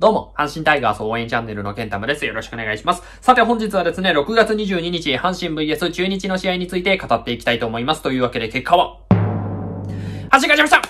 どうも、阪神タイガース応援チャンネルのケンタムです。よろしくお願いします。さて本日はですね、6月22日、阪神 VS 中日の試合について語っていきたいと思います。というわけで結果は、阪神勝ちました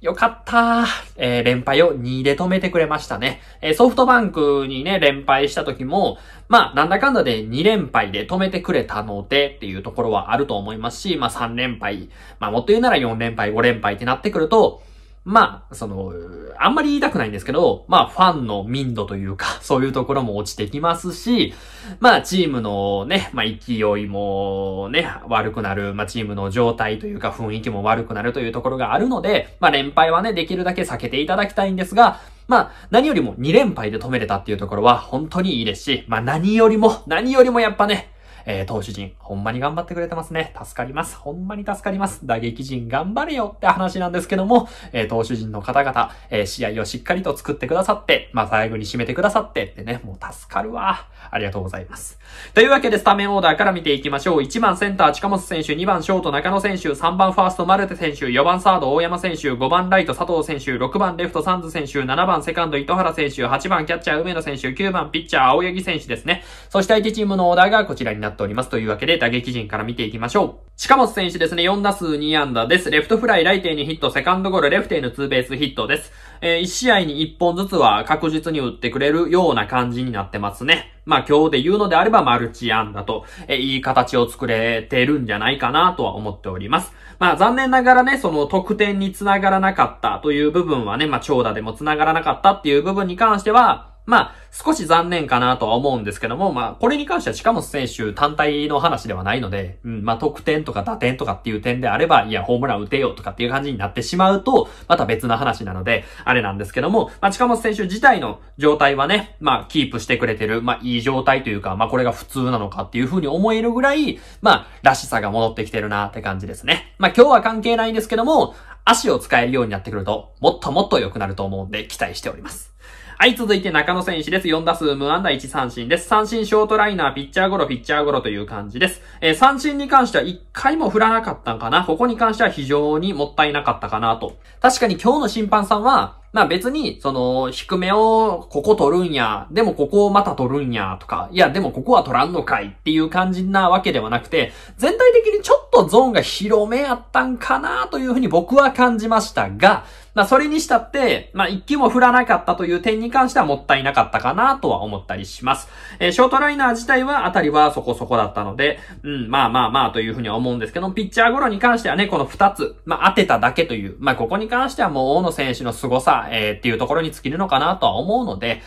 よかったー。えー、連敗を2で止めてくれましたね。えー、ソフトバンクにね、連敗した時も、まあ、なんだかんだで2連敗で止めてくれたのでっていうところはあると思いますし、まあ3連敗、まあもっと言うなら4連敗、5連敗ってなってくると、まあ、その、あんまり言いたくないんですけど、まあ、ファンの民度というか、そういうところも落ちてきますし、まあ、チームのね、まあ、勢いもね、悪くなる、まあ、チームの状態というか、雰囲気も悪くなるというところがあるので、まあ、連敗はね、できるだけ避けていただきたいんですが、まあ、何よりも2連敗で止めれたっていうところは、本当にいいですし、まあ、何よりも、何よりもやっぱね、えー、投手陣、ほんまに頑張ってくれてますね。助かります。ほんまに助かります。打撃陣頑張れよって話なんですけども、えー、投手陣の方々、えー、試合をしっかりと作ってくださって、まあ、最後に締めてくださってってね、もう助かるわ。ありがとうございます。というわけで、スタメンオーダーから見ていきましょう。1番センター、近本選手、2番ショート、中野選手、3番ファースト、マルテ選手、4番サード、大山選手、5番ライト、佐藤選手、6番レフト、サンズ選手、7番セカンド、糸原選手、8番キャッチャー、梅野選手、9番ピッチャー、青柳選手ですね。そして相手チームのオーダーがこちらになっっております。というわけで、打撃陣から見ていきましょう。近本選手ですね、4打数2安打です。レフトフライ、ライテにヒット、セカンドゴロ、レフテへのツーベースヒットです。えー、1試合に1本ずつは確実に打ってくれるような感じになってますね。まあ今日で言うのであればマルチ安打と、えー、いい形を作れてるんじゃないかなとは思っております。まあ残念ながらね、その得点につながらなかったという部分はね、まあ長打でもつながらなかったっていう部分に関しては、まあ、少し残念かなとは思うんですけども、まあ、これに関しては近本選手単体の話ではないので、うん、まあ、得点とか打点とかっていう点であれば、いや、ホームラン打てよとかっていう感じになってしまうと、また別な話なので、あれなんですけども、まあ、近本選手自体の状態はね、まあ、キープしてくれてる、まあ、いい状態というか、まあ、これが普通なのかっていうふうに思えるぐらい、まあ、らしさが戻ってきてるなって感じですね。まあ、今日は関係ないんですけども、足を使えるようになってくると、もっともっと良くなると思うんで、期待しております。はい、続いて中野選手です。4打数無安打1三振です。三振ショートライナー、ピッチャーゴロ、ピッチャーゴロという感じです。えー、三振に関しては1回も振らなかったんかな。ここに関しては非常にもったいなかったかなと。確かに今日の審判さんは、まあ別に、その、低めを、ここ取るんや、でもここをまた取るんや、とか、いやでもここは取らんのかいっていう感じなわけではなくて、全体的にちょっとゾーンが広めやったんかなというふうに僕は感じましたが、まあそれにしたって、まあ一気も振らなかったという点に関してはもったいなかったかなとは思ったりします。えー、ショートライナー自体は当たりはそこそこだったので、うん、まあまあまあというふうには思うんですけど、ピッチャーゴロに関してはね、この2つ、まあ当てただけという、まあここに関してはもう大野選手の凄さ、えー、っていうところに尽きるのかなとは思うので、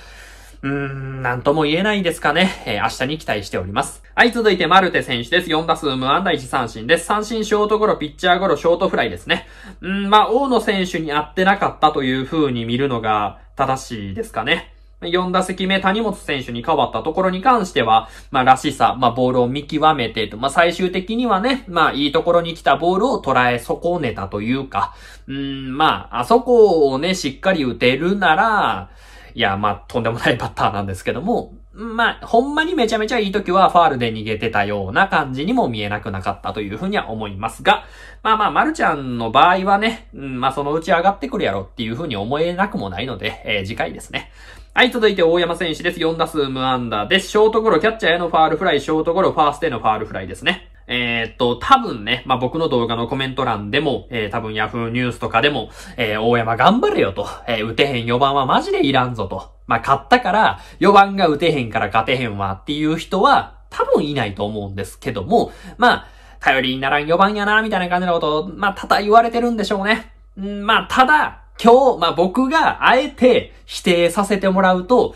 うーん、なんとも言えないですかね。えー、明日に期待しております。はい、続いてマルテ選手です。4打数無安打1三振です。三振ショートゴロ、ピッチャーゴロ、ショートフライですね。うん、まあ、大野選手に合ってなかったという風に見るのが正しいですかね。4打席目、谷本選手に変わったところに関しては、まあ、らしさ、まあ、ボールを見極めてと、まあ、最終的にはね、まあ、いいところに来たボールを捉え損ねたというか、うん、まあ、あそこをね、しっかり打てるなら、いや、まあ、とんでもないバッターなんですけども、まあ、ほんまにめちゃめちゃいい時はファールで逃げてたような感じにも見えなくなかったというふうには思いますが、まあまあ、まるちゃんの場合はね、うん、まあそのうち上がってくるやろっていうふうに思えなくもないので、えー、次回ですね。はい、続いて大山選手です。4打数無安打です。ショートゴロ、キャッチャーへのファールフライ、ショートゴロ、ファーストへのファールフライですね。えー、っと、多分ね、まあ、僕の動画のコメント欄でも、えー、多分 Yahoo ニュースとかでも、えー、大山頑張れよと、えー、打てへん4番はマジでいらんぞと。まあ、勝ったから、4番が打てへんから勝てへんわっていう人は、多分いないと思うんですけども、まあ、頼りにならん4番やな、みたいな感じのことを、まあ、ただ言われてるんでしょうね。んまあ、ただ、今日、まあ、僕があえて否定させてもらうと、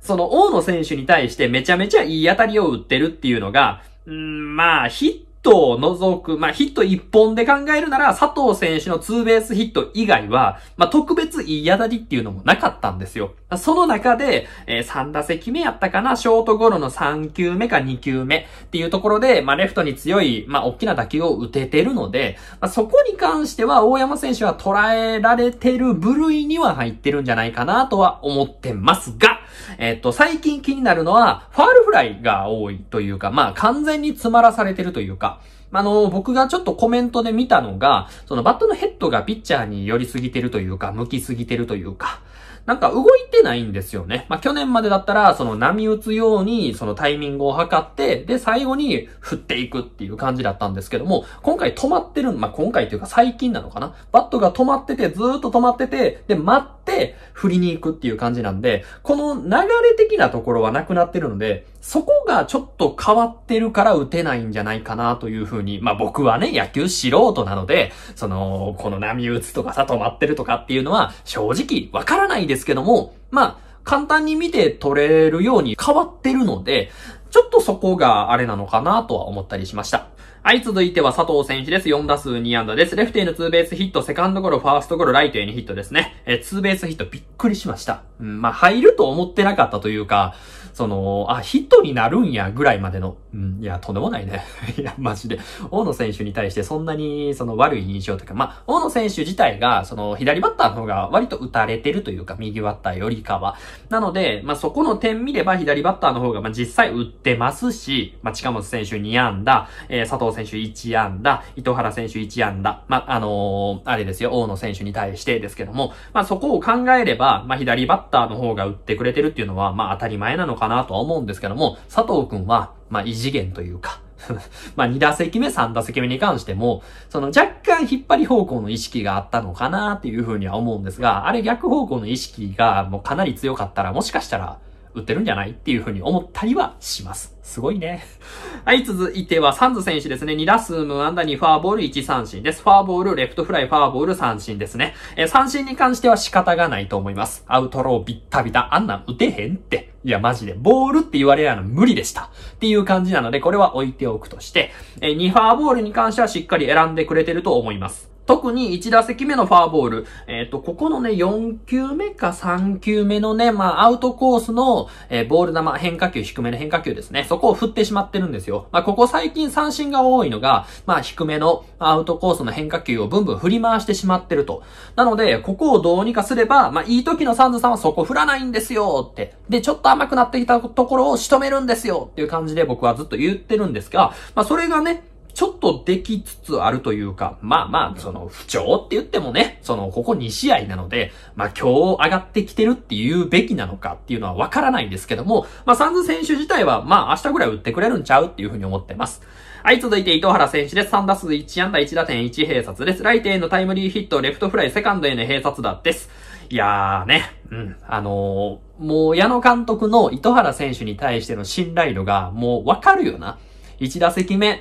その大野選手に対してめちゃめちゃいい当たりを打ってるっていうのが、うん、まあ、ヒットを除く、まあ、ヒット一本で考えるなら、佐藤選手のツーベースヒット以外は、まあ、特別いい当たりっていうのもなかったんですよ。その中で、えー、3打席目やったかな、ショートゴロの3球目か2球目っていうところで、まあ、レフトに強い、まあ、大きな打球を打ててるので、まあ、そこに関しては、大山選手は捉えられてる部類には入ってるんじゃないかなとは思ってますが、えっ、と、最近気になるのは、ファールフライが多いというか、まあ、完全に詰まらされてるというか、あの、僕がちょっとコメントで見たのが、そのバットのヘッドがピッチャーに寄りすぎてるというか、向きすぎてるというか、なんか動いってないんですよね。まあ、去年までだったら、その波打つように、そのタイミングを測って、で、最後に振っていくっていう感じだったんですけども、今回止まってる、まあ、今回というか最近なのかなバットが止まってて、ずーっと止まってて、で、待って、振りに行くっていう感じなんで、この流れ的なところはなくなってるので、そこがちょっと変わってるから打てないんじゃないかなというふうに、まあ、僕はね、野球素人なので、その、この波打つとかさ、止まってるとかっていうのは、正直わからないですけども、まあ、簡単に見て取れるように変わってるので、ちょっとそこがあれなのかなとは思ったりしました。はい、続いては佐藤選手です。4打数2安打です。レフトへのツーベースヒット、セカンドゴロ、ファーストゴロ、ライトへのヒットですね。えツーベースヒットびっくりしました。うん、まあ、入ると思ってなかったというか、その、あ、ヒットになるんや、ぐらいまでの、うん、いや、とんでもないね。いや、マジで。大野選手に対してそんなに、その悪い印象というか、まあ、大野選手自体が、その、左バッターの方が割と打たれてるというか、右バッターよりかは。なので、まあ、そこの点見れば、左バッターの方が、まあ、実際打ってますし、まあ、近本選手2安打、えー、佐藤選手1安打、糸原選手1安打、まあ、あのー、あれですよ、大野選手に対してですけども、まあ、そこを考えれば、まあ、左バッターの方が打ってくれてるっていうのは、まあ、当たり前なのかかなとは思うんですけども、佐藤くんは、まあ、異次元というか、まあ、2打席目、3打席目に関しても、その若干引っ張り方向の意識があったのかなっていうふうには思うんですが、あれ逆方向の意識がもうかなり強かったら、もしかしたら、売ってるんじゃないっていうふうに思ったりはします。すごいね。はい、続いては、サンズ選手ですね。2打数無安打2フォアボール1三振です。フォアボール、レフトフライ、フォアボール三振ですね。えー、三振に関しては仕方がないと思います。アウトロービッタビタ、あんなん打てへんって。いや、マジで、ボールって言われるの無理でした。っていう感じなので、これは置いておくとして、えー、2ファーボールに関してはしっかり選んでくれてると思います。特に1打席目のファーボール、えっ、ー、と、ここのね、4球目か3球目のね、まあ、アウトコースの、えー、ボール球、変化球、低めの変化球ですね。そこを振ってしまってるんですよ。まあ、ここ最近三振が多いのが、まあ、低めのアウトコースの変化球をブンブン振り回してしまってると。なので、ここをどうにかすれば、まあ、いい時のサンズさんはそこ振らないんですよって。で、ちょっと甘くなってきたところを仕留めるんですよっていう感じで僕はずっと言ってるんですが、まあ、それがね、ちょっとできつつあるというか、まあまあ、その不調って言ってもね、そのここ2試合なので、まあ今日上がってきてるっていうべきなのかっていうのはわからないんですけども、まあサンズ選手自体はまあ明日ぐらい打ってくれるんちゃうっていうふうに思ってます。はい、続いて糸原選手です。3打数1安打1打点1併殺です。ライトへのタイムリーヒット、レフトフライ、セカンドへの併殺だです。いやーね、うん、あのー、もう矢野監督の糸原選手に対しての信頼度がもうわかるよな。1打席目、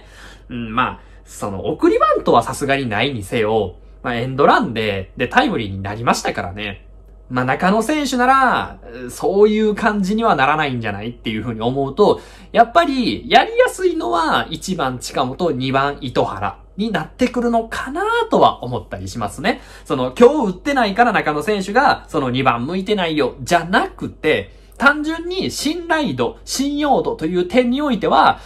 うん、まあ、その、送りバントはさすがにないにせよ、まあ、エンドランで、で、タイムリーになりましたからね。まあ、中野選手なら、そういう感じにはならないんじゃないっていうふうに思うと、やっぱり、やりやすいのは、1番近本、2番糸原になってくるのかなとは思ったりしますね。その、今日打ってないから中野選手が、その2番向いてないよ、じゃなくて、単純に信頼度、信用度という点においては、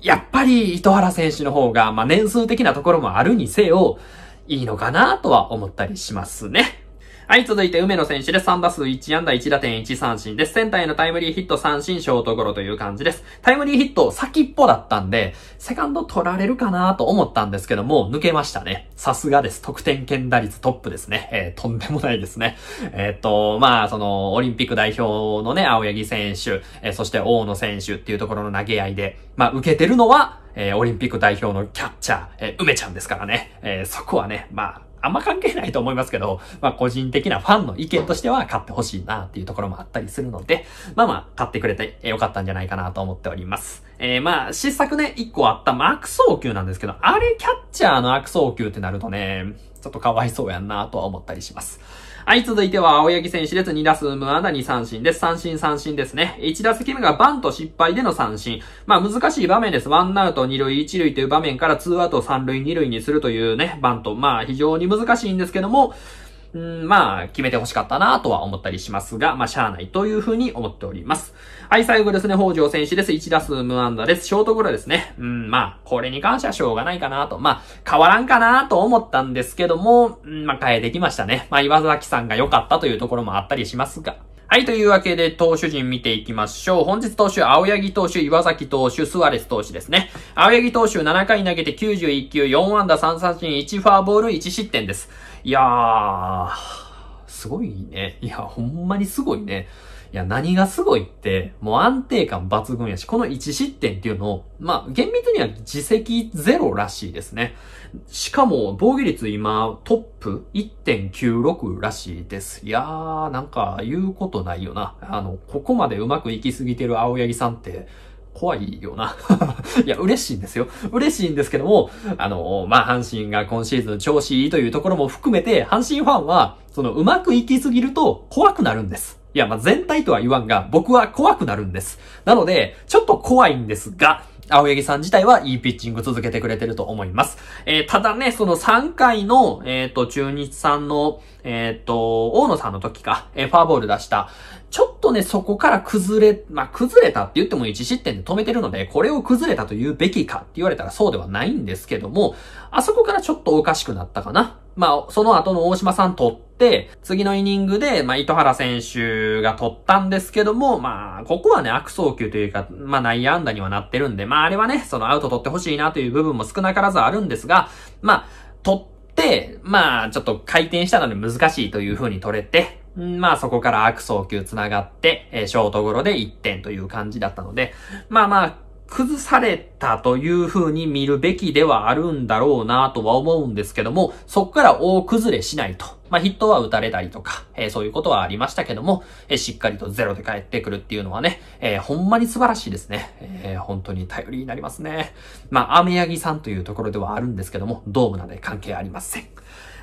やっぱり糸原選手の方が、まあ、年数的なところもあるにせよ、いいのかなとは思ったりしますね。はい、続いて梅野選手です。3打数1安打1打点1三振です。センターへのタイムリーヒット三振、ショートゴロという感じです。タイムリーヒット先っぽだったんで、セカンド取られるかなと思ったんですけども、抜けましたね。さすがです。得点圏打率トップですね。えー、とんでもないですね。えー、っと、まあ、その、オリンピック代表のね、青柳選手、えー、そして大野選手っていうところの投げ合いで、まあ、受けてるのは、えー、オリンピック代表のキャッチャー、えー、梅ちゃんですからね。えー、そこはね、まあ、あんま関係ないと思いますけど、まあ個人的なファンの意見としては買ってほしいなっていうところもあったりするので、まあまあ買ってくれてよかったんじゃないかなと思っております。えー、まあ、失策ね、1個あった、まあ、悪送球なんですけど、あれキャッチャーの悪送球ってなるとね、ちょっとかわいそうやんなとは思ったりします。はい、続いては青柳選手です。2打数無安打に三振です。三振三振ですね。1打席目がバント失敗での三振。まあ難しい場面です。ワンアウト2塁1塁という場面から2アウト3塁2塁にするというね、バント。まあ非常に難しいんですけども、うん、まあ、決めて欲しかったなとは思ったりしますが、まあ、しゃあないというふうに思っております。はい、最後ですね、北条選手です。1打数無安打です。ショートゴロですね。うん、まあ、これに関してはしょうがないかなと。まあ、変わらんかなと思ったんですけども、うん、まあ、変えてきましたね。まあ、岩崎さんが良かったというところもあったりしますが。はい、というわけで、投手陣見ていきましょう。本日投手、青柳投手、岩崎投手、スアレス投手ですね。青柳投手、7回投げて91球、4安打3三振、1ファーボール、1失点です。いやー、すごいね。いや、ほんまにすごいね。いや、何がすごいって、もう安定感抜群やし、この1失点っていうのを、まあ、厳密には自責ゼロらしいですね。しかも、防御率今、トップ1.96らしいです。いやー、なんか、言うことないよな。あの、ここまでうまくいきすぎてる青柳さんって、怖いよな いや、嬉しいんですよ。嬉しいんですけども、あの、まあ、阪神が今シーズン調子いいというところも含めて、阪神ファンは、その、うまくいきすぎると怖くなるんです。いや、まあ、全体とは言わんが、僕は怖くなるんです。なので、ちょっと怖いんですが、青柳さん自体はいいピッチング続けてくれてると思います。えー、ただね、その3回の、えっ、ー、と、中日さんの、えっ、ー、と、大野さんの時か、えファーボール出した、ちょとね、そこから崩れ、まあ、崩れたって言っても1失点で止めてるので、これを崩れたと言うべきかって言われたらそうではないんですけども、あそこからちょっとおかしくなったかな。まあ、その後の大島さん取って、次のイニングで、まあ、糸原選手が取ったんですけども、まあ、ここはね、悪送球というか、まあ、内野安打にはなってるんで、まあ、あれはね、そのアウト取ってほしいなという部分も少なからずあるんですが、まあ、取って、まあ、ちょっと回転したので難しいという風に取れて、まあそこから悪送球繋がって、えー、ショートゴロで1点という感じだったので、まあまあ、崩されたという風に見るべきではあるんだろうなとは思うんですけども、そこから大崩れしないと。まあ、ヒットは打たれたりとか、えー、そういうことはありましたけども、えー、しっかりとゼロで帰ってくるっていうのはね、えー、ほんまに素晴らしいですね。え本当に頼りになりますね。まあ、雨ぎさんというところではあるんですけども、ドームなんで関係ありません。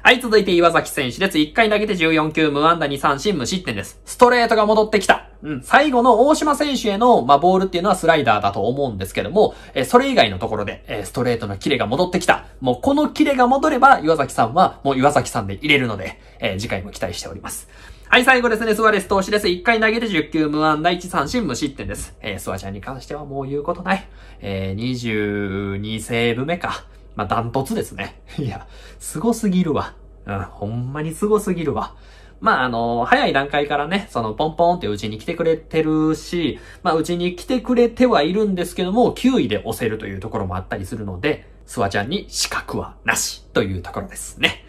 はい、続いて岩崎選手です。1回投げて14球、無安打2三振、無失点です。ストレートが戻ってきた。うん、最後の大島選手への、まあ、ボールっていうのはスライダーだと思うんですけども、えそれ以外のところで、えストレートのキレが戻ってきた。もうこのキレが戻れば、岩崎さんは、もう岩崎さんで入れるので、え次回も期待しております。はい、最後ですね、スワレス投手です。1回投げて10球無安打1三振無失点です。えー、スワちゃんに関してはもう言うことない。えー、22セーブ目か。まあ、ダントツですね。いや、凄すすぎるわ。うん、ほんまに凄すすぎるわ。まあ、あの、早い段階からね、その、ポンポンってうちに来てくれてるし、まあ、うちに来てくれてはいるんですけども、9位で押せるというところもあったりするので、スワちゃんに資格はなしというところですね。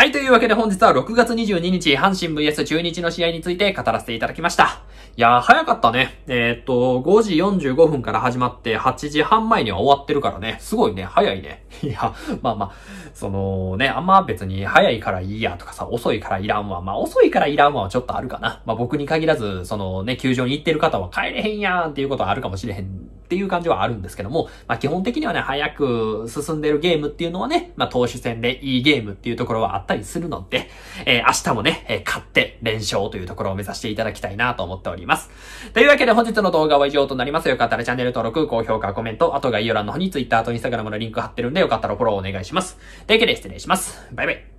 はい、というわけで本日は6月22日、阪神 VS 中日の試合について語らせていただきました。いやー、早かったね。えー、っと、5時45分から始まって8時半前には終わってるからね。すごいね、早いね。いや、まあまあ、そのね、あんま別に早いからいいやとかさ、遅いからいらんわ。まあ遅いからいらんわはちょっとあるかな。まあ僕に限らず、そのね、球場に行ってる方は帰れへんやんっていうことはあるかもしれへんっていう感じはあるんですけども、まあ基本的にはね、早く進んでるゲームっていうのはね、まあ投手戦でいいゲームっていうところはあったりするので、えー、明日もね、えー、勝って連勝というところを目指していただきたいなと思っております。というわけで本日の動画は以上となります。よかったらチャンネル登録、高評価、コメント、あと概要欄の方に Twitter と Instagram のリンク貼ってるんで、よかったらフォローお願いします。というわけで失礼します。バイバイ。